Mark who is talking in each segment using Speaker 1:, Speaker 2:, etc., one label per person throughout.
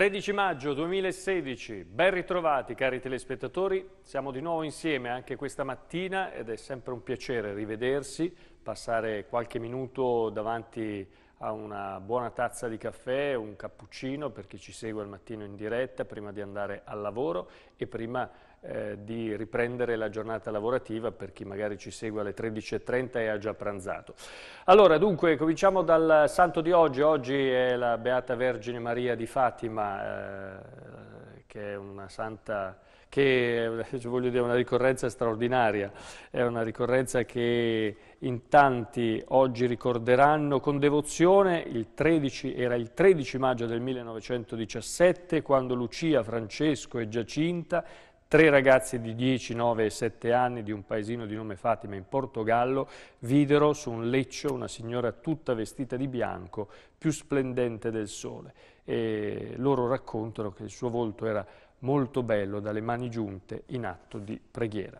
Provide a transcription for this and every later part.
Speaker 1: 13 maggio 2016, ben ritrovati cari telespettatori, siamo di nuovo insieme anche questa mattina ed è sempre un piacere rivedersi, passare qualche minuto davanti a una buona tazza di caffè, un cappuccino per chi ci segue al mattino in diretta prima di andare al lavoro e prima eh, di riprendere la giornata lavorativa per chi magari ci segue alle 13.30 e ha già pranzato. Allora, dunque, cominciamo dal santo di oggi. Oggi è la Beata Vergine Maria di Fatima, eh, che è una santa che eh, voglio dire, è una ricorrenza straordinaria, è una ricorrenza che in tanti oggi ricorderanno con devozione, il 13, era il 13 maggio del 1917 quando Lucia, Francesco e Giacinta tre ragazzi di 10, 9 e 7 anni di un paesino di nome Fatima in Portogallo videro su un leccio una signora tutta vestita di bianco, più splendente del sole. E loro raccontano che il suo volto era molto bello dalle mani giunte in atto di preghiera.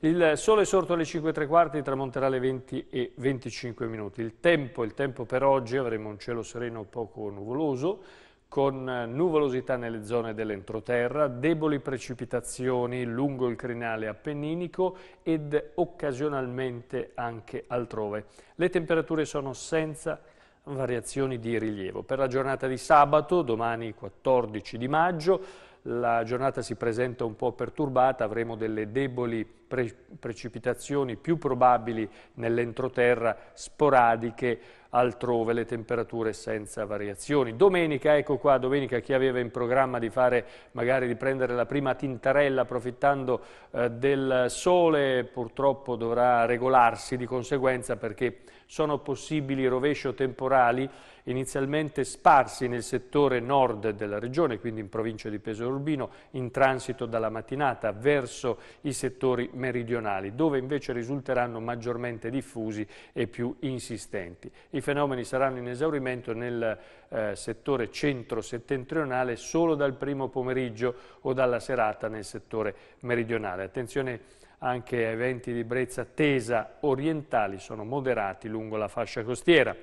Speaker 1: Il sole sorto alle 5 e 5:3 quarti tramonterà alle 20 e 25 minuti. Il tempo, il tempo per oggi avremo un cielo sereno poco nuvoloso, con nuvolosità nelle zone dell'entroterra, deboli precipitazioni lungo il crinale appenninico ed occasionalmente anche altrove. Le temperature sono senza variazioni di rilievo. Per la giornata di sabato, domani 14 di maggio, la giornata si presenta un po' perturbata, avremo delle deboli pre precipitazioni più probabili nell'entroterra, sporadiche altrove le temperature senza variazioni. Domenica, ecco qua, domenica chi aveva in programma di fare, magari di prendere la prima tintarella approfittando eh, del sole, purtroppo dovrà regolarsi di conseguenza perché sono possibili rovescio temporali inizialmente sparsi nel settore nord della regione, quindi in provincia di Pesaro Urbino, in transito dalla mattinata verso i settori meridionali meridionali, dove invece risulteranno maggiormente diffusi e più insistenti. I fenomeni saranno in esaurimento nel eh, settore centro-settentrionale solo dal primo pomeriggio o dalla serata nel settore meridionale. Attenzione anche ai venti di brezza tesa orientali sono moderati lungo la fascia costiera.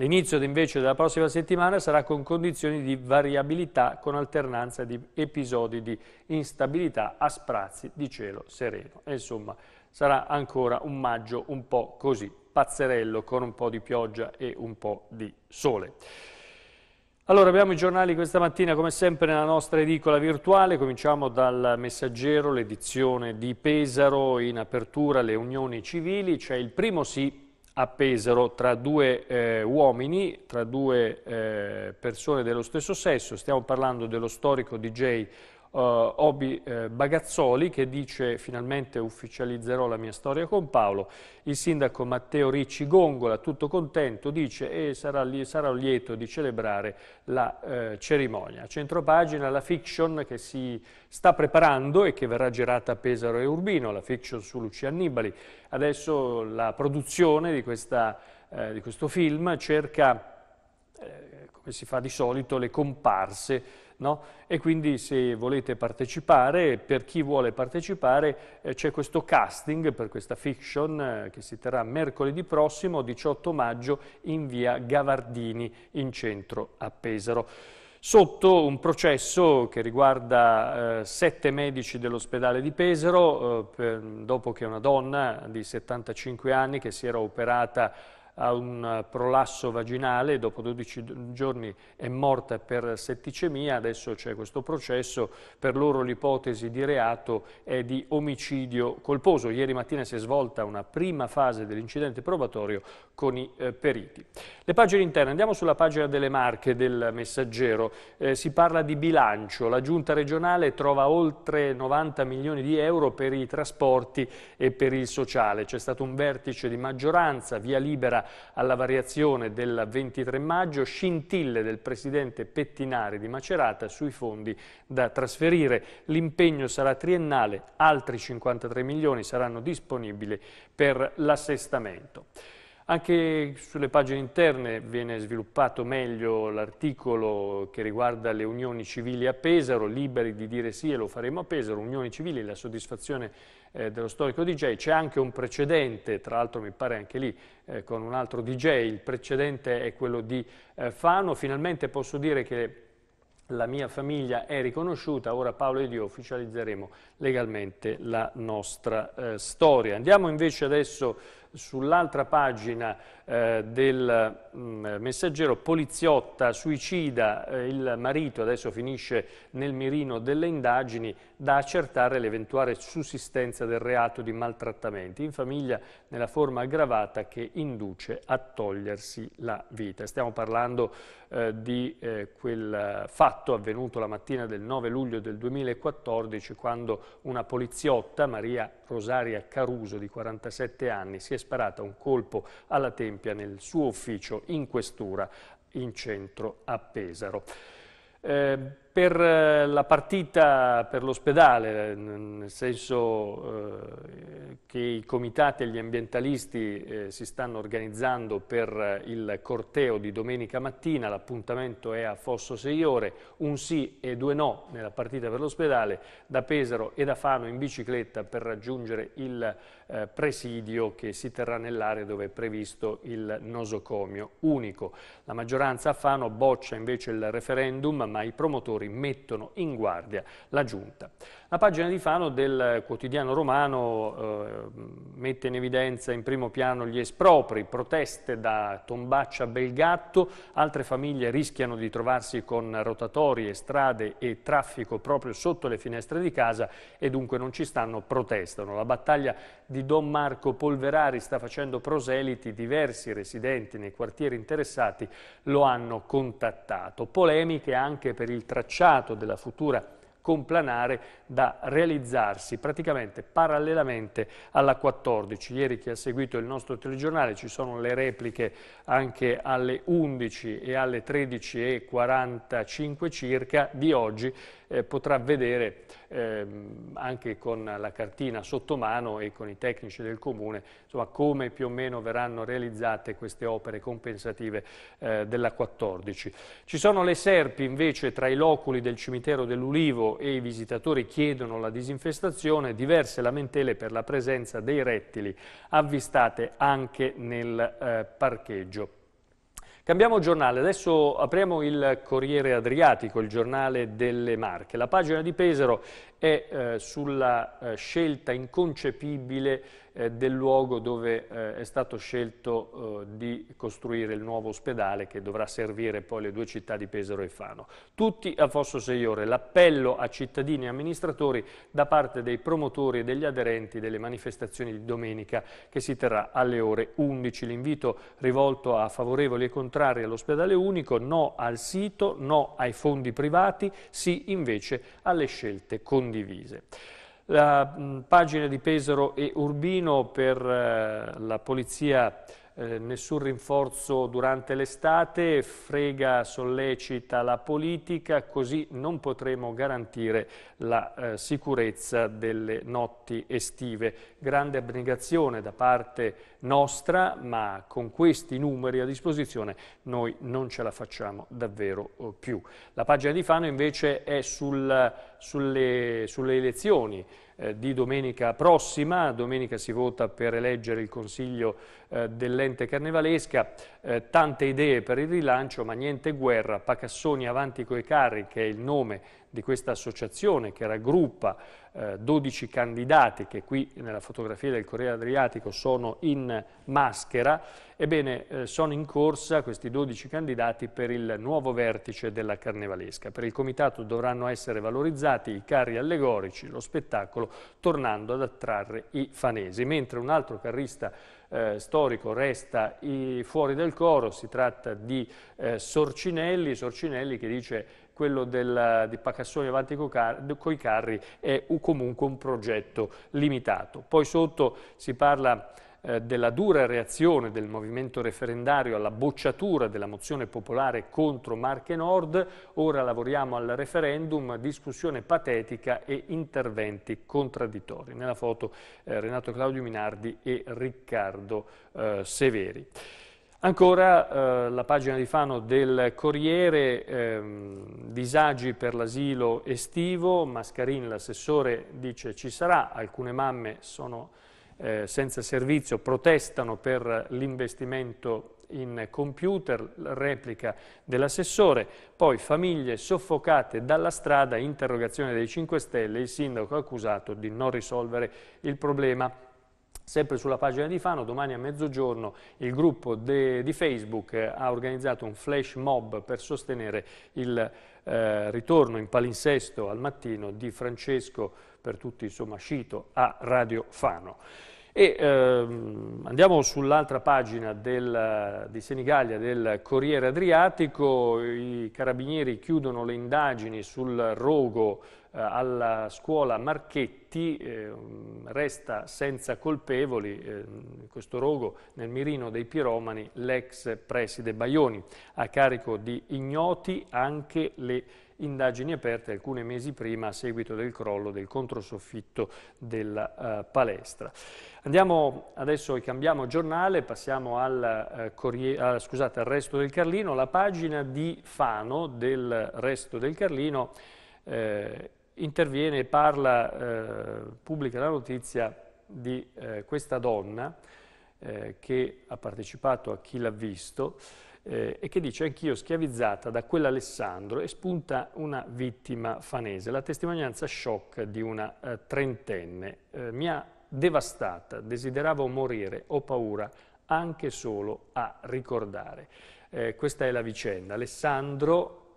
Speaker 1: L'inizio invece della prossima settimana sarà con condizioni di variabilità con alternanza di episodi di instabilità a sprazzi di cielo sereno. E insomma, sarà ancora un maggio un po' così, pazzerello, con un po' di pioggia e un po' di sole. Allora abbiamo i giornali questa mattina come sempre nella nostra edicola virtuale, cominciamo dal Messaggero, l'edizione di Pesaro, in apertura le unioni civili, c'è il primo sì appesero tra due eh, uomini, tra due eh, persone dello stesso sesso, stiamo parlando dello storico DJ Uh, Obi eh, Bagazzoli che dice finalmente ufficializzerò la mia storia con Paolo, il sindaco Matteo Ricci Gongola tutto contento dice e sarà, li sarà lieto di celebrare la eh, cerimonia. Centropagina la fiction che si sta preparando e che verrà girata a Pesaro e Urbino, la fiction su Lucia Annibali. Adesso la produzione di, questa, eh, di questo film cerca eh, e si fa di solito le comparse, no? E quindi se volete partecipare, per chi vuole partecipare, eh, c'è questo casting per questa fiction eh, che si terrà mercoledì prossimo, 18 maggio, in via Gavardini, in centro a Pesaro sotto un processo che riguarda eh, sette medici dell'ospedale di Pesaro eh, per, dopo che una donna di 75 anni che si era operata ha un prolasso vaginale, dopo 12 giorni è morta per setticemia, adesso c'è questo processo, per loro l'ipotesi di reato è di omicidio colposo. Ieri mattina si è svolta una prima fase dell'incidente probatorio con i eh, periti. Le pagine interne, andiamo sulla pagina delle marche del messaggero, eh, si parla di bilancio, la giunta regionale trova oltre 90 milioni di euro per i trasporti e per il sociale, c'è stato un vertice di maggioranza, via libera alla variazione del 23 maggio, scintille del presidente Pettinari di Macerata sui fondi da trasferire. L'impegno sarà triennale, altri 53 milioni saranno disponibili per l'assestamento. Anche sulle pagine interne viene sviluppato meglio l'articolo che riguarda le unioni civili a Pesaro, liberi di dire sì e lo faremo a Pesaro, unioni civili, la soddisfazione eh, dello storico DJ, c'è anche un precedente, tra l'altro mi pare anche lì eh, con un altro DJ, il precedente è quello di eh, Fano, finalmente posso dire che la mia famiglia è riconosciuta, ora Paolo ed io ufficializzeremo legalmente la nostra eh, storia. Andiamo invece adesso Sull'altra pagina eh, del mh, mm, messaggero, poliziotta, suicida, eh, il marito adesso finisce nel mirino delle indagini da accertare l'eventuale sussistenza del reato di maltrattamenti in famiglia nella forma aggravata che induce a togliersi la vita. Stiamo parlando eh, di eh, quel fatto avvenuto la mattina del 9 luglio del 2014 quando una poliziotta, Maria Rosaria Caruso di 47 anni, si è sparata un colpo alla tempia nel suo ufficio in questura in centro a Pesaro. Eh, per eh, la partita per l'ospedale, eh, nel senso eh, che i comitati e gli ambientalisti si stanno organizzando per il corteo di domenica mattina, l'appuntamento è a Fosso 6 ore, un sì e due no nella partita per l'ospedale, da Pesaro e da Fano in bicicletta per raggiungere il presidio che si terrà nell'area dove è previsto il nosocomio unico. La maggioranza a Fano boccia invece il referendum, ma i promotori senatori mettono in guardia la Giunta. La pagina di Fano del quotidiano romano eh, mette in evidenza in primo piano gli espropri, proteste da Tombaccia a Belgatto, altre famiglie rischiano di trovarsi con rotatorie, strade e traffico proprio sotto le finestre di casa e dunque non ci stanno, protestano. La battaglia di Don Marco Polverari sta facendo proseliti, diversi residenti nei quartieri interessati lo hanno contattato. Polemiche anche per il tracciato tracciato della futura complanare da realizzarsi praticamente parallelamente alla 14. Ieri chi ha seguito il nostro telegiornale ci sono le repliche anche alle 11 e alle 13.45 circa di oggi eh, potrà vedere ehm, anche con la cartina sotto mano e con i tecnici del comune insomma, come più o meno verranno realizzate queste opere compensative eh, della 14. Ci sono le serpi invece tra i loculi del cimitero dell'Ulivo e i visitatori chiedono la disinfestazione, diverse lamentele per la presenza dei rettili avvistate anche nel eh, parcheggio. Cambiamo giornale, adesso apriamo il Corriere Adriatico, il giornale delle Marche. La pagina di Pesaro è eh, sulla eh, scelta inconcepibile eh, del luogo dove eh, è stato scelto eh, di costruire il nuovo ospedale che dovrà servire poi le due città di Pesaro e Fano. Tutti a Fosso Seiore, l'appello a cittadini e amministratori da parte dei promotori e degli aderenti delle manifestazioni di domenica che si terrà alle ore 11. L'invito rivolto a favorevoli e contrari all'ospedale unico, no al sito, no ai fondi privati, sì invece alle scelte condivise. La mh, pagina di Pesaro e Urbino per eh, la polizia eh, nessun rinforzo durante l'estate, frega, sollecita la politica, così non potremo garantire la eh, sicurezza delle notti estive. Grande abnegazione da parte nostra, ma con questi numeri a disposizione noi non ce la facciamo davvero eh, più. La pagina di Fano invece è sul, sulle, sulle elezioni eh, di domenica prossima, domenica si vota per eleggere il Consiglio eh, dell'ente carnevalesca, eh, tante idee per il rilancio ma niente guerra, Pacassoni avanti coi carri che è il nome di questa associazione che raggruppa eh, 12 candidati che qui nella fotografia del Corriere Adriatico sono in maschera, ebbene eh, sono in corsa questi 12 candidati per il nuovo vertice della carnevalesca. Per il comitato dovranno essere valorizzati i carri allegorici, lo spettacolo, tornando ad attrarre i fanesi, mentre un altro carrista eh, storico resta i, fuori del coro, si tratta di eh, Sorcinelli, Sorcinelli che dice quello del, di Pacassoni avanti con i carri è comunque un progetto limitato. Poi sotto si parla eh, della dura reazione del movimento referendario alla bocciatura della mozione popolare contro Marche Nord, ora lavoriamo al referendum, discussione patetica e interventi contraddittori. Nella foto eh, Renato Claudio Minardi e Riccardo eh, Severi. Ancora eh, la pagina di Fano del Corriere, ehm, disagi per l'asilo estivo, Mascarin, l'assessore dice ci sarà, alcune mamme sono eh, senza servizio protestano per l'investimento in computer, replica dell'assessore, poi famiglie soffocate dalla strada, interrogazione dei 5 Stelle, il sindaco accusato di non risolvere il problema. Sempre sulla pagina di Fano, domani a mezzogiorno il gruppo di Facebook ha organizzato un flash mob per sostenere il eh, ritorno in palinsesto al mattino di Francesco, per tutti insomma, Scito, a Radio Fano. E ehm, andiamo sull'altra pagina del, di Senigallia del Corriere Adriatico, i carabinieri chiudono le indagini sul rogo eh, alla scuola Marchetti, eh, resta senza colpevoli eh, questo rogo nel mirino dei piromani l'ex preside Baioni, a carico di ignoti anche le indagini aperte alcuni mesi prima a seguito del crollo del controsoffitto della uh, palestra. Andiamo adesso e cambiamo giornale, passiamo al, uh, ah, scusate, al resto del Carlino, la pagina di Fano del resto del Carlino eh, interviene e parla, eh, pubblica la notizia di eh, questa donna eh, che ha partecipato a chi l'ha visto, eh, e che dice anch'io schiavizzata da quell'Alessandro e spunta una vittima fanese. La testimonianza shock di una eh, trentenne. Eh, mi ha devastata, desideravo morire, ho paura anche solo a ricordare. Eh, questa è la vicenda. Alessandro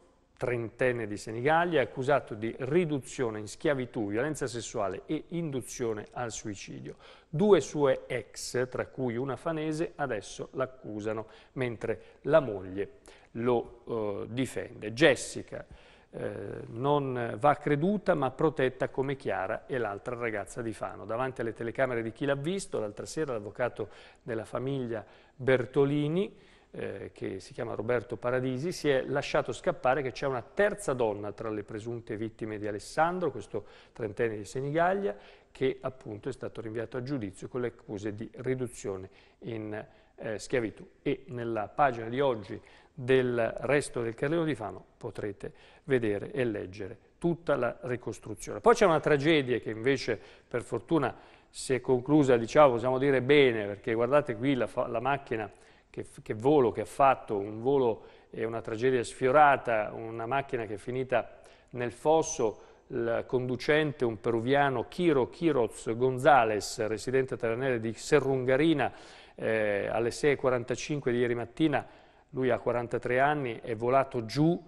Speaker 1: trentenne di Senigallia, è accusato di riduzione in schiavitù, violenza sessuale e induzione al suicidio. Due sue ex, tra cui una fanese, adesso l'accusano, mentre la moglie lo eh, difende. Jessica eh, non va creduta ma protetta come Chiara e l'altra ragazza di Fano. Davanti alle telecamere di chi l'ha visto, l'altra sera l'avvocato della famiglia Bertolini, eh, che si chiama Roberto Paradisi, si è lasciato scappare che c'è una terza donna tra le presunte vittime di Alessandro, questo trentenne di Senigallia, che appunto è stato rinviato a giudizio con le accuse di riduzione in eh, schiavitù. E nella pagina di oggi del resto del Carlino di Fano potrete vedere e leggere tutta la ricostruzione. Poi c'è una tragedia che invece per fortuna si è conclusa, diciamo, possiamo dire bene, perché guardate qui la, la macchina che, che volo che ha fatto, un volo è una tragedia sfiorata, una macchina che è finita nel fosso, il conducente, un peruviano, Chiro Quiroz Gonzales, residente terranere di Serrungarina, eh, alle 6.45 di ieri mattina, lui ha 43 anni, è volato giù,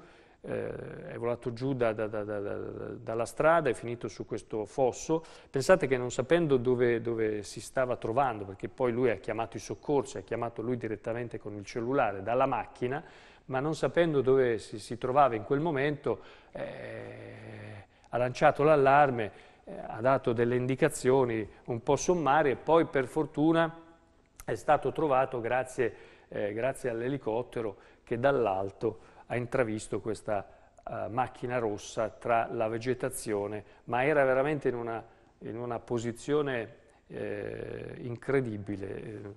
Speaker 1: eh, è volato giù da, da, da, dalla strada, è finito su questo fosso. Pensate che non sapendo dove, dove, si stava trovando, perché poi lui ha chiamato i soccorsi, ha chiamato lui direttamente con il cellulare dalla macchina, ma non sapendo dove si, si trovava in quel momento, eh, ha lanciato l'allarme, eh, ha dato delle indicazioni un po' sommarie e poi per fortuna è stato trovato grazie, eh, grazie all'elicottero che dall'alto ha intravisto questa uh, macchina rossa tra la vegetazione, ma era veramente in una, in una posizione eh, incredibile, eh,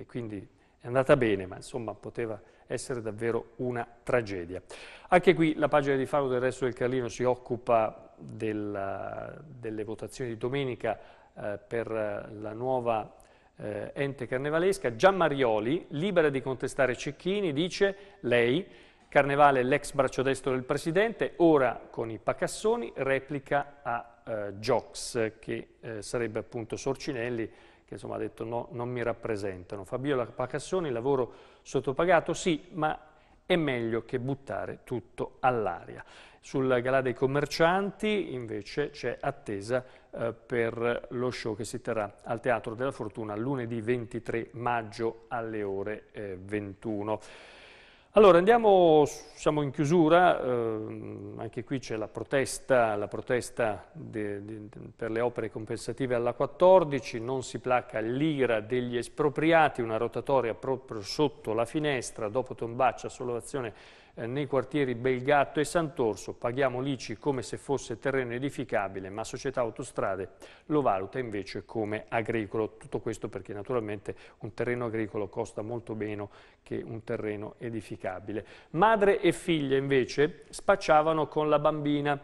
Speaker 1: e quindi è andata bene, ma insomma poteva essere davvero una tragedia. Anche qui la pagina di Fano del resto del Carlino si occupa della, delle votazioni di domenica eh, per la nuova eh, ente carnevalesca, Giammarioli, libera di contestare Cecchini, dice lei, Carnevale l'ex braccio destro del presidente, ora con i Pacassoni replica a eh, Giox, che eh, sarebbe appunto Sorcinelli, che insomma ha detto no, non mi rappresentano. Fabiola Pacassoni, lavoro sottopagato, sì, ma è meglio che buttare tutto all'aria. Sul Galà dei Commercianti invece c'è attesa eh, per lo show che si terrà al Teatro della Fortuna lunedì 23 maggio alle ore eh, 21. Allora andiamo, siamo in chiusura, eh, anche qui c'è la protesta, la protesta de, de, per le opere compensative alla 14, non si placa l'ira degli espropriati, una rotatoria proprio sotto la finestra, dopo Tombaccia, sollevazione eh, nei quartieri Belgatto e Sant'Orso. Paghiamo l'ICI come se fosse terreno edificabile, ma Società Autostrade lo valuta invece come agricolo. Tutto questo perché naturalmente un terreno agricolo costa molto meno che un terreno edificabile. Madre e figlia invece spacciavano con la bambina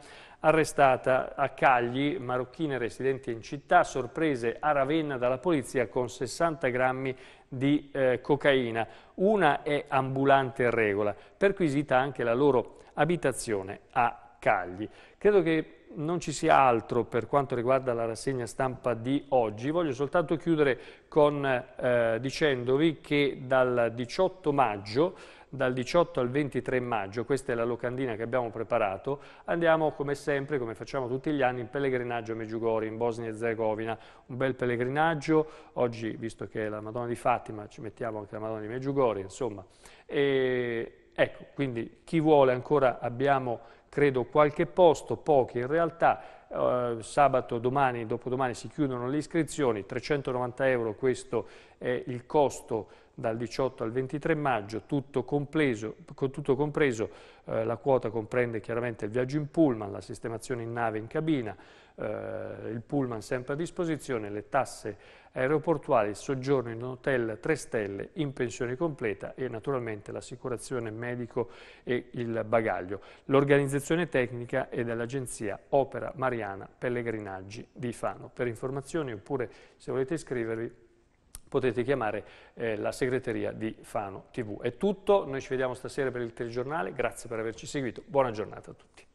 Speaker 1: Arrestata a Cagli, marocchine residenti in città, sorprese a Ravenna dalla polizia con 60 grammi di eh, cocaina. Una è ambulante in regola, perquisita anche la loro abitazione a Cagli. Credo che non ci sia altro per quanto riguarda la rassegna stampa di oggi. Voglio soltanto chiudere con, eh, dicendovi che dal 18 maggio dal 18 al 23 maggio, questa è la locandina che abbiamo preparato, andiamo come sempre, come facciamo tutti gli anni, in pellegrinaggio a Meggiugori, in Bosnia e Herzegovina, un bel pellegrinaggio, oggi visto che è la Madonna di Fatima ci mettiamo anche la Madonna di Meggiugori, insomma. E, ecco, quindi chi vuole ancora abbiamo credo qualche posto, pochi in realtà, eh, sabato, domani, dopodomani si chiudono le iscrizioni, 390 euro questo è il costo dal 18 al 23 maggio, tutto compreso, tutto compreso eh, la quota comprende chiaramente il viaggio in pullman, la sistemazione in nave in cabina, eh, il pullman sempre a disposizione, le tasse aeroportuali, il soggiorno in un hotel 3 stelle in pensione completa e naturalmente l'assicurazione medico e il bagaglio. L'organizzazione tecnica è dell'agenzia Opera Mariana Pellegrinaggi di Fano. Per informazioni oppure se volete iscrivervi potete chiamare eh, la segreteria di Fano TV. È tutto, noi ci vediamo stasera per il telegiornale, grazie per averci seguito, buona giornata a tutti.